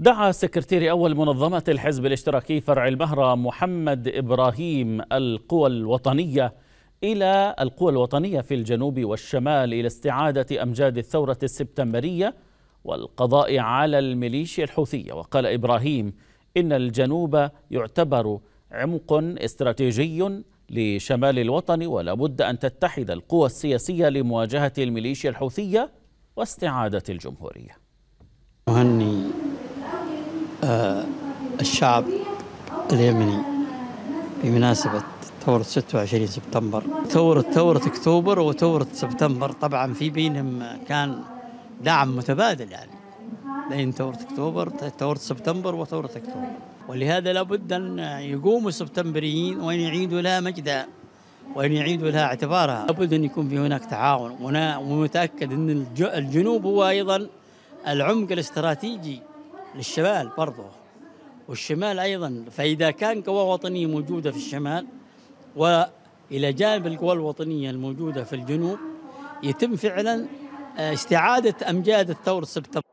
دعا سكرتير أول منظمة الحزب الاشتراكي فرع المهرة محمد إبراهيم القوى الوطنية إلى القوى الوطنية في الجنوب والشمال إلى استعادة أمجاد الثورة السبتمبرية والقضاء على الميليشيا الحوثية وقال إبراهيم إن الجنوب يعتبر عمق استراتيجي لشمال الوطن ولا بد أن تتحد القوى السياسية لمواجهة الميليشيا الحوثية واستعادة الجمهورية أهني الشعب اليمني بمناسبة ثورة 26 سبتمبر ثورة ثورة أكتوبر وثورة سبتمبر طبعا في بينهم كان دعم متبادل يعني بين ثورة أكتوبر ثورة سبتمبر وثورة أكتوبر ولهذا لابد أن يقوموا السبتمبريين وأن يعيدوا لها مجدها وأن يعيدوا لها اعتبارها لابد أن يكون في هناك تعاون ومتأكد أن الجنوب هو أيضا العمق الاستراتيجي للشمال برضه والشمال أيضا فإذا كان قوى وطنية موجودة في الشمال وإلى جانب القوى الوطنية الموجودة في الجنوب يتم فعلا آه، استعادة أمجاد الثورة سبتمبر